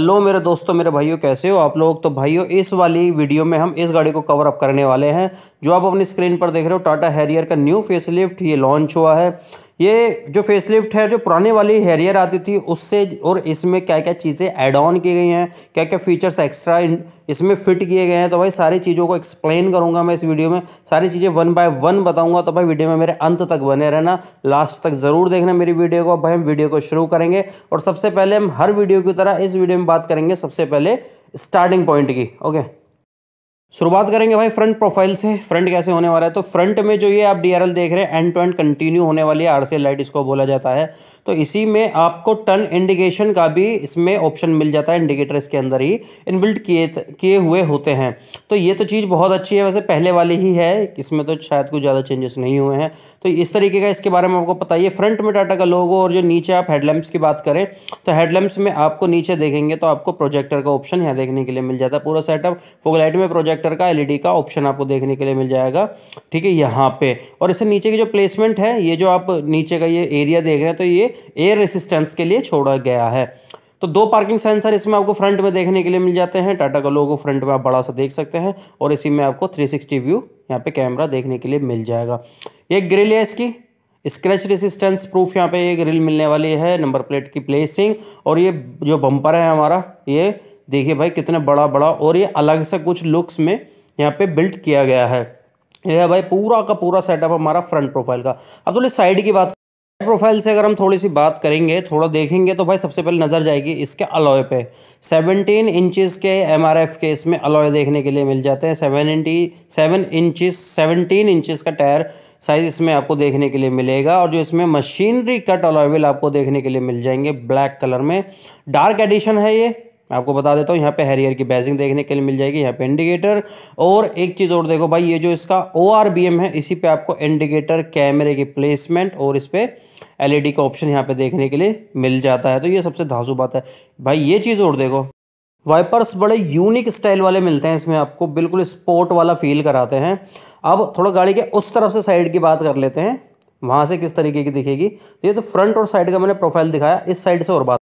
hello मेरे दोस्तों मेरे भाइयों कैसे हो आप लोग तो भाइयों इस वाली वीडियो में हम इस गाड़ी को कवर अप करने वाले हैं जो आप अपनी स्क्रीन पर देख रहे हो टाटा हैरियर का न्यू फेसलिफ्ट ये लॉन्च हुआ है ये जो फेसलिफ्ट है जो पुराने वाली हेरियर आती थी उससे और इसमें क्या क्या चीज़ें ऐड ऑन की गई हैं क्या क्या फीचर्स एक्स्ट्रा इसमें फिट किए गए हैं तो भाई सारी चीज़ों को एक्सप्लेन करूंगा मैं इस वीडियो में सारी चीज़ें वन बाय वन बताऊंगा तो भाई वीडियो में मेरे अंत तक बने रहना लास्ट तक ज़रूर देखना मेरी वीडियो को भाई हम वीडियो को शुरू करेंगे और सबसे पहले हम हर वीडियो की तरह इस वीडियो में बात करेंगे सबसे पहले स्टार्टिंग पॉइंट की ओके शुरुआत करेंगे भाई फ्रंट प्रोफाइल से फ्रंट कैसे होने वाला है तो फ्रंट में जो ये आप डी देख रहे हैं एंड टू एंड कंटिन्यू होने वाली है आरसीएल लाइट इसको बोला जाता है तो इसी में आपको टर्न इंडिकेशन का भी इसमें ऑप्शन मिल जाता है इंडिकेटर इसके अंदर ही इनबिल्ट किए किए हुए होते हैं तो ये तो चीज़ बहुत अच्छी है वैसे पहले वाली ही है इसमें तो शायद कुछ ज़्यादा चेंजेस नहीं हुए हैं तो इस तरीके का इसके बारे में आपको पता ही है फ्रंट में टाटा का लोगो और जो नीचे आप हेडलैम्प्स की बात करें तो हेडलैम्प्स में आपको नीचे देखेंगे तो आपको प्रोजेक्टर का ऑप्शन यहाँ देखने के लिए मिल जाता है पूरा सेटअप फोगलाइट में प्रोजेक्ट प्रोजेक्टर का एलईडी e का ऑप्शन आपको देखने के लिए मिल जाएगा ठीक है यहाँ पे और इससे नीचे की जो प्लेसमेंट है ये जो आप नीचे का ये एरिया देख रहे हैं तो ये एयर रेसिस्टेंस के लिए छोड़ा गया है तो दो पार्किंग सेंसर इसमें आपको फ्रंट में देखने के लिए मिल जाते हैं टाटा का लोगो फ्रंट में आप बड़ा सा देख सकते हैं और इसी में आपको 360 व्यू यहाँ पे कैमरा देखने के लिए मिल जाएगा एक ग्रिल है इसकी स्क्रैच रेसिस्टेंस प्रूफ यहाँ पे ये ग्रिल मिलने वाली है नंबर प्लेट की प्लेसिंग और ये जो बम्पर है हमारा ये देखिए भाई कितना बड़ा बड़ा और ये अलग से कुछ लुक्स में यहाँ पे बिल्ट किया गया है यह भाई पूरा का पूरा सेटअप हमारा फ्रंट प्रोफाइल का अब थोड़ी तो साइड की बात प्रोफाइल से अगर हम थोड़ी सी बात करेंगे थोड़ा देखेंगे तो भाई सबसे पहले नज़र जाएगी इसके अलॉय पे 17 इंचेस के एफ के इसमें अलॉय देखने के लिए मिल जाते हैं इंटी सेवन इंचिस सेवनटीन इंचिस का टायर साइज़ इसमें आपको देखने के लिए मिलेगा और जो इसमें मशीनरी कट अलॉयल आपको देखने के लिए मिल जाएंगे ब्लैक कलर में डार्क एडिशन है ये मैं आपको बता देता हूँ यहाँ पे हैरियर की बैजिंग देखने के लिए मिल जाएगी यहाँ पे इंडिकेटर और एक चीज़ और देखो भाई ये जो इसका ओ है इसी पे आपको इंडिकेटर कैमरे की प्लेसमेंट और इस पर एल e का ऑप्शन यहाँ पे देखने के लिए मिल जाता है तो ये सबसे धांसू बात है भाई ये चीज़ और देखो वाइपर्स बड़े यूनिक स्टाइल वाले मिलते हैं इसमें आपको बिल्कुल स्पोर्ट वाला फील कराते हैं अब थोड़ा गाड़ी के उस तरफ से साइड की बात कर लेते हैं वहाँ से किस तरीके की दिखेगी तो ये तो फ्रंट और साइड का मैंने प्रोफाइल दिखाया इस साइड से और बात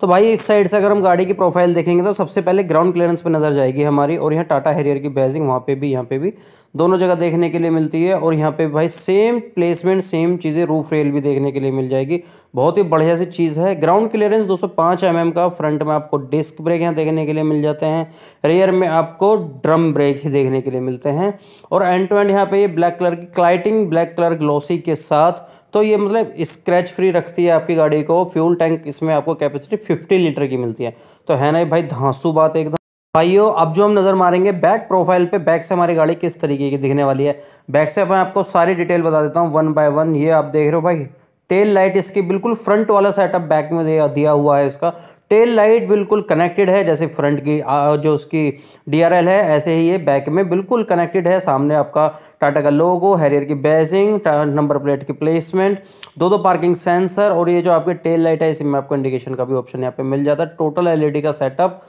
तो भाई इस साइड से अगर हम गाड़ी की प्रोफाइल देखेंगे तो सबसे पहले ग्राउंड क्लियरेंस पे नज़र जाएगी हमारी और यहाँ टाटा हैरियर की बैजिंग वहाँ पे भी यहाँ पे भी दोनों जगह देखने के लिए मिलती है और यहाँ पे भाई सेम प्लेसमेंट सेम चीज़ें रूफ रेल भी देखने के लिए मिल जाएगी बहुत ही बढ़िया सी चीज़ है ग्राउंड क्लियरेंस दो सौ mm का फ्रंट में आपको डिस्क ब्रेक यहाँ देखने के लिए मिल जाते हैं रेयर में आपको ड्रम ब्रेक ही देखने के लिए मिलते हैं और एंड टू एंड यहाँ पे ये ब्लैक कलर की क्लाइटिंग ब्लैक कलर ग्लोसी के साथ तो ये मतलब स्क्रैच फ्री रखती है आपकी गाड़ी को फ्यूल टैंक इसमें आपको कैपेसिटी फिफ्टी लीटर की मिलती है तो है ना भाई धांसू बात एकदम भाइयों अब जो हम नज़र मारेंगे बैक प्रोफाइल पे बैक से हमारी गाड़ी किस तरीके की दिखने वाली है बैक से मैं आपको सारी डिटेल बता देता हूँ वन बाय वन ये आप देख रहे हो भाई टेल लाइट इसकी बिल्कुल फ्रंट वाला सेटअप बैक में दिया हुआ है इसका टेल लाइट बिल्कुल कनेक्टेड है जैसे फ्रंट की जो उसकी डी है ऐसे ही ये बैक में बिल्कुल कनेक्टेड है सामने आपका टाटा का लोगो हैरियर की बेजिंग नंबर प्लेट की प्लेसमेंट दो दो पार्किंग सेंसर और ये जो आपके टेल लाइट है इसमें आपको इंडिकेशन का भी ऑप्शन यहाँ पे मिल जाता है टोटल एल का सेटअप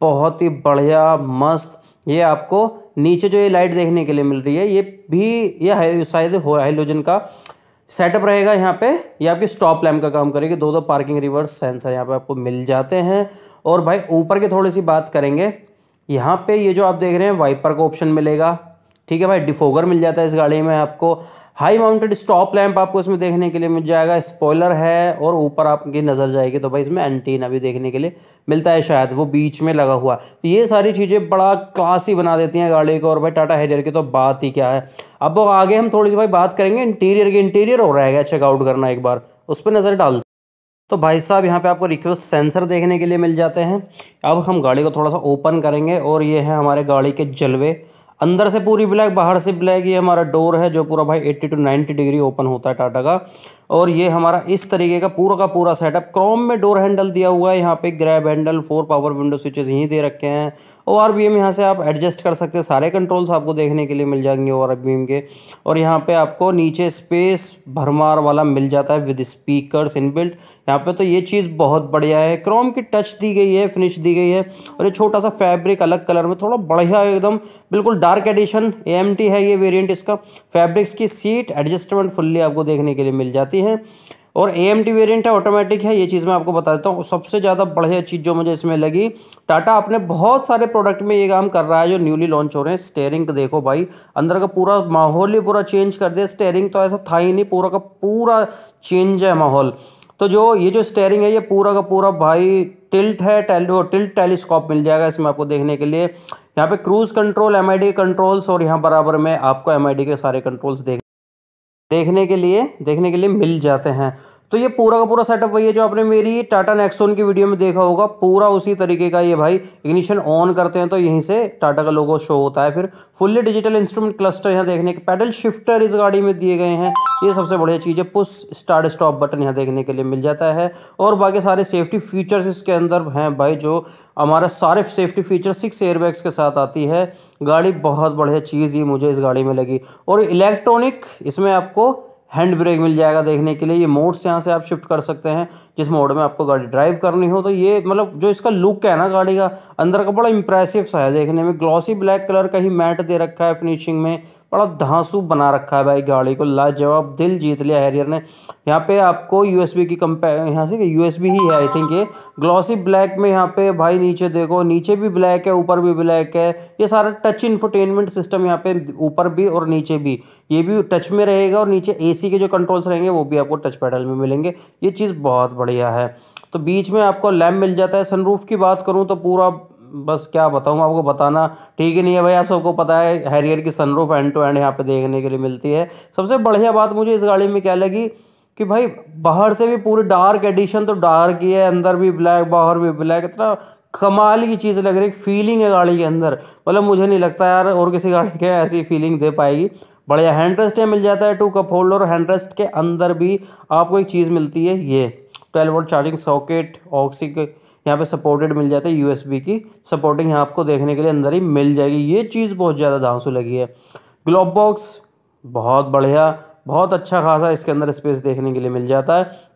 बहुत ही बढ़िया मस्त ये आपको नीचे जो ये लाइट देखने के लिए मिल रही है ये भी ये शायद हाइलोजन का सेटअप रहेगा यहाँ पे ये आपकी स्टॉप लैम्प का काम करेगी दो दो पार्किंग रिवर्स सेंसर यहाँ पे आपको मिल जाते हैं और भाई ऊपर की थोड़ी सी बात करेंगे यहाँ पे ये जो आप देख रहे हैं वाइपर का ऑप्शन मिलेगा ठीक है भाई डिफोगर मिल जाता है इस गाड़ी में आपको हाई माउंटेड स्टॉप लैंप आपको इसमें देखने के लिए मिल जाएगा स्पॉयलर है और ऊपर आपकी नज़र जाएगी तो भाई इसमें एंटीना भी देखने के लिए मिलता है शायद वो बीच में लगा हुआ तो ये सारी चीज़ें बड़ा क्लासी बना देती हैं गाड़ी को और भाई टाटा हेरियर की तो बात ही क्या है अब आगे हम थोड़ी सी भाई बात करेंगे इंटीरियर की इंटीरियर हो रहा है चेकआउट करना एक बार उस पर नज़र डाल तो भाई साहब यहाँ पे आपको रिक्वेस्ट सेंसर देखने के लिए मिल जाते हैं अब हम गाड़ी को थोड़ा सा ओपन करेंगे और ये है हमारे गाड़ी के जलवे अंदर से पूरी ब्लैक बाहर से ब्लैक ये हमारा डोर है जो पूरा भाई 80 टू 90 डिग्री ओपन होता है टाटा का और ये हमारा इस तरीके का पूरा का पूरा सेटअप क्रोम में डोर हैंडल दिया हुआ है यहाँ पे grab handle four power window switches यहीं दे रखे हैं ओ आर बी एम यहाँ से आप एडजस्ट कर सकते हैं सारे कंट्रोल्स आपको देखने के लिए मिल जाएंगे ओ आर बी एम के और यहाँ पे आपको नीचे स्पेस भरमार वाला मिल जाता है विद स्पीकर इनबिल्ट यहाँ पे तो ये चीज़ बहुत बढ़िया है क्रोम की टच दी गई है फिनिश दी गई है और ये छोटा सा फैब्रिक अलग कलर में थोड़ा बढ़िया एकदम बिल्कुल डार्क एडिशन ए है ये वेरियंट इसका फैब्रिक्स की सीट एडजस्टमेंट फुल्ली आपको देखने के लिए मिल जाती है हैं और ए एम टी वेरियंट है ऑटोमेटिक है ये चीज़ मैं आपको बता देता हूँ सबसे ज़्यादा बढ़िया चीज़ जो मुझे इसमें लगी टाटा अपने बहुत सारे प्रोडक्ट में ये काम कर रहा है जो न्यूली लॉन्च हो रहे हैं स्टेयरिंग देखो भाई अंदर का पूरा माहौल ही पूरा चेंज कर दिया स्टेयरिंग तो ऐसा था ही नहीं पूरा का पूरा चेंज है माहौल तो जो ये जो स्टेयरिंग है ये पूरा का पूरा भाई टिल्ट है टेल टिल्ट टेलीस्कोप मिल जाएगा इसमें आपको देखने के लिए यहाँ पे क्रूज़ कंट्रोल एम कंट्रोल्स और यहाँ बराबर में आपको एम के सारे कंट्रोल्स देख देखने के लिए देखने के लिए मिल जाते हैं तो ये पूरा का पूरा सेटअप वही है जो आपने मेरी टाटा नेक्सोन की वीडियो में देखा होगा पूरा उसी तरीके का ये भाई इग्निशन ऑन करते हैं तो यहीं से टाटा का लोगो शो होता है फिर फुल्ली डिजिटल इंस्ट्रूमेंट क्लस्टर यहाँ देखने के पैडल शिफ्टर इस गाड़ी में दिए गए हैं ये सबसे बढ़िया चीज़ है पुश स्टार्ट स्टॉप बटन यहाँ देखने के लिए मिल जाता है और बाकी सारे सेफ्टी फीचर्स इसके अंदर हैं भाई जो हमारा सारे सेफ्टी फीचर सिक्स एयरबैग्स के साथ आती है गाड़ी बहुत बढ़िया चीज़ ही मुझे इस गाड़ी में लगी और इलेक्ट्रॉनिक इसमें आपको हैंड ब्रेक मिल जाएगा देखने के लिए ये मोड्स यहाँ से आप शिफ्ट कर सकते हैं किस मोड में आपको गाड़ी ड्राइव करनी हो तो ये मतलब जो इसका लुक है ना गाड़ी का अंदर का बड़ा इंप्रेसिव सा है देखने में ग्लॉसी ब्लैक कलर का ही मैट दे रखा है फिनिशिंग में बड़ा धांसू बना रखा है भाई गाड़ी को लाजवाब दिल जीत लिया हैरियर ने यहाँ पे आपको यूएसबी की कंपे यहाँ से यूएसबी ही है आई थिंक ये ग्लॉसी ब्लैक में यहाँ पे भाई नीचे देखो नीचे भी ब्लैक है ऊपर भी ब्लैक है ये सारा टच इन्फोटेनमेंट सिस्टम यहाँ पे ऊपर भी और नीचे भी ये भी टच में रहेगा और नीचे ए के जो कंट्रोल्स रहेंगे वो भी आपको टच पैडल में मिलेंगे ये चीज़ बहुत बढ़िया है तो बीच में आपको लैम्प मिल जाता है सनरूफ की बात करूँ तो पूरा बस क्या बताऊँ आपको बताना ठीक ही नहीं है भाई आप सबको पता है हैरियर की सनरूफ एंड टू एंड यहाँ पे देखने के लिए मिलती है सबसे बढ़िया बात मुझे इस गाड़ी में क्या लगी कि भाई बाहर से भी पूरी डार्क एडिशन तो डार्क ही है अंदर भी ब्लैक बाहर भी ब्लैक इतना कमाल की चीज़ लग रही है फीलिंग है गाड़ी के अंदर मतलब मुझे नहीं लगता यार और किसी गाड़ी के ऐसी फीलिंग दे पाएगी बढ़िया हैंड रेस्ट मिल जाता है टू कप होल्डर और हैंड रेस्ट के अंदर भी आपको एक चीज़ मिलती है ये ट्वेल्व वोल्ट चार्जिंग सॉकेट ऑक्सी के यहाँ पे सपोर्टेड मिल जाता है यूएसबी की सपोर्टिंग यहाँ आपको देखने के लिए अंदर ही मिल जाएगी ये चीज़ बहुत ज़्यादा धांसू लगी है ग्लोब बॉक्स बहुत बढ़िया बहुत अच्छा खासा इसके अंदर स्पेस देखने के लिए मिल जाता है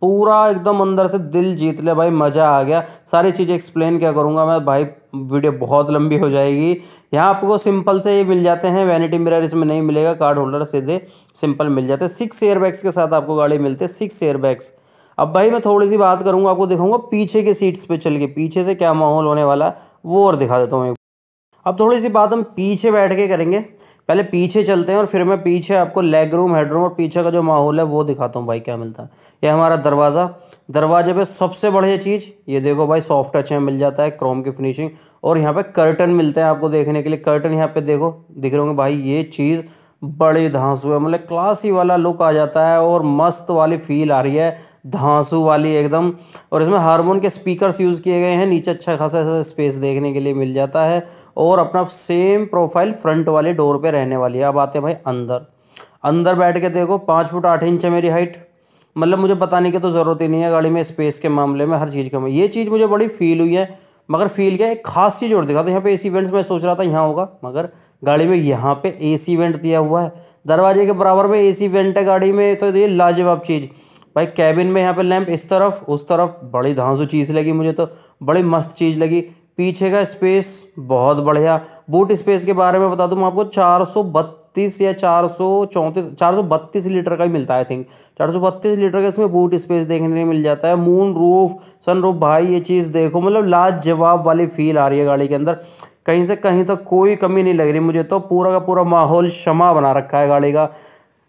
पूरा एकदम अंदर से दिल जीत ले भाई मज़ा आ गया सारी चीज़ें एक्सप्लेन क्या करूँगा मैं भाई वीडियो बहुत लंबी हो जाएगी यहाँ आपको सिंपल से ही मिल जाते हैं वैनिटी मिरर इसमें नहीं मिलेगा कार्ड होल्डर सीधे सिंपल मिल जाते हैं सिक्स एयरबैग्स के साथ आपको गाड़ी मिलती है सिक्स एयरबैग्स अब भाई मैं थोड़ी सी बात करूंगा आपको दिखाऊंगा पीछे के सीट्स पे चल के पीछे से क्या माहौल होने वाला है वो और दिखा देता हूँ अब थोड़ी सी बात हम पीछे बैठ के करेंगे पहले पीछे चलते हैं और फिर मैं पीछे आपको लेग रूम हेड रूम और पीछे का जो माहौल है वो दिखाता हूँ भाई क्या मिलता है ये हमारा दरवाज़ा दरवाजे पे सबसे बढ़िया चीज़ ये देखो भाई सॉफ्ट टच में मिल जाता है क्रोम की फिनिशिंग और यहाँ पे कर्टन मिलते हैं आपको देखने के लिए कर्टन यहाँ पे देखो दिख रहे होंगे भाई ये चीज़ बड़े धांसू है मतलब क्लासी वाला लुक आ जाता है और मस्त वाली फील आ रही है धांसू वाली एकदम और इसमें हारमोन के स्पीकर्स यूज़ किए गए हैं नीचे अच्छा खासा ऐसा स्पेस देखने के लिए मिल जाता है और अपना सेम प्रोफाइल फ्रंट वाले डोर पे रहने वाली है अब आते हैं भाई अंदर अंदर बैठ के देखो पाँच फुट आठ इंच है मेरी हाइट मतलब मुझे बताने की तो ज़रूरत ही नहीं है गाड़ी में स्पेस के मामले में हर चीज़ का ये चीज़ मुझे बड़ी फील हुई है मगर फील क्या एक खास चीज़ और दिखा तो यहाँ पे एसी वेंट्स मैं सोच रहा था यहाँ होगा मगर गाड़ी में यहाँ पे एसी वेंट दिया हुआ है दरवाजे के बराबर में एसी वेंट है गाड़ी में तो ये लाजवाब चीज़ भाई कैबिन में यहाँ पे लैंप इस तरफ उस तरफ बड़ी धांसू चीज़ लगी मुझे तो बड़ी मस्त चीज़ लगी पीछे का स्पेस बहुत बढ़िया बूट स्पेस के बारे में बता दूँ मैं आपको चार बत्तीस या चार सौ चौंतीस चार सौ बत्तीस लीटर का ही मिलता है आई थिंक चार सौ बत्तीस लीटर का इसमें बूट स्पेस देखने में मिल जाता है मून रूफ सन रूफ भाई ये चीज़ देखो मतलब लाजवाब वाली फील आ रही है गाड़ी के अंदर कहीं से कहीं तक तो कोई कमी नहीं लग रही मुझे तो पूरा का पूरा माहौल क्षमा बना रखा है गाड़ी का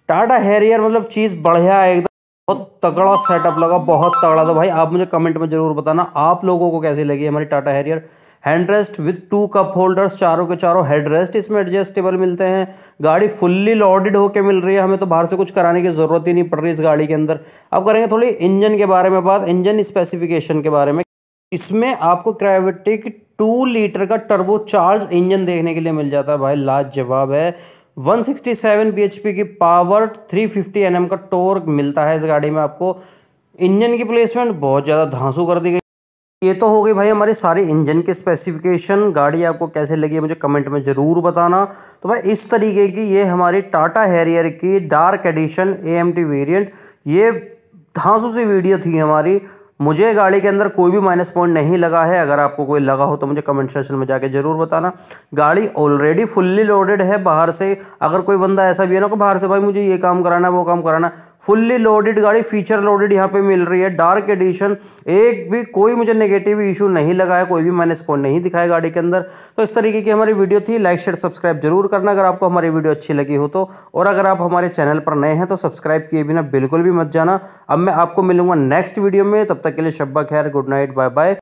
टाटा हैरियर मतलब चीज़ बढ़िया है एकदम बहुत तगड़ा सेटअप लगा बहुत तगड़ा था तो भाई आप मुझे कमेंट में जरूर बताना आप लोगों को कैसी लगी हमारी Tata Harrier hand rest with two cup holders चारों के चारों हेड रेस्ट इसमें एडजस्टेबल मिलते हैं गाड़ी फुल्ली लॉडेड होकर मिल रही है हमें तो बाहर से कुछ कराने की ज़रूरत ही नहीं पड़ रही इस गाड़ी के अंदर अब करेंगे थोड़ी इंजन के बारे में बात इंजन स्पेसिफिकेशन के बारे में इसमें आपको क्रेविटिक टू लीटर का टर्बो चार्ज इंजन देखने के लिए मिल जाता है भाई लाजवाब है 167 bhp की पावर 350 nm का टोर्क मिलता है इस गाड़ी में आपको इंजन की प्लेसमेंट बहुत ज़्यादा धांसू कर दी गई ये तो हो गई भाई हमारे सारे इंजन के स्पेसिफिकेशन गाड़ी आपको कैसे लगी है मुझे कमेंट में ज़रूर बताना तो भाई इस तरीके की ये हमारी टाटा हैरियर की डार्क एडिशन ए एम ये धांसू सी वीडियो थी हमारी मुझे गाड़ी के अंदर कोई भी माइनस पॉइंट नहीं लगा है अगर आपको कोई लगा हो तो मुझे कमेंट सेक्शन में जाके ज़रूर बताना गाड़ी ऑलरेडी फुल्ली लोडेड है बाहर से अगर कोई बंदा ऐसा भी है ना कि बाहर से भाई मुझे ये काम कराना वो काम कराना फुल्ली लोडेड गाड़ी फीचर लोडेड यहाँ पे मिल रही है डार्क एडिशन एक भी कोई मुझे नेगेटिव इशू नहीं लगा है कोई भी माइनस पॉइंट नहीं दिखाया गाड़ी के अंदर तो इस तरीके की हमारी वीडियो थी लाइक शेयर सब्सक्राइब जरूर करना अगर आपको हमारी वीडियो अच्छी लगी हो तो और अगर आप हमारे चैनल पर नए हैं तो सब्सक्राइब किए बिना बिल्कुल भी मत जाना अब मैं आपको मिलूंगा नेक्स्ट वीडियो में तब तक तक के लिए शब्बा खैर गुड नाइट बाय बाय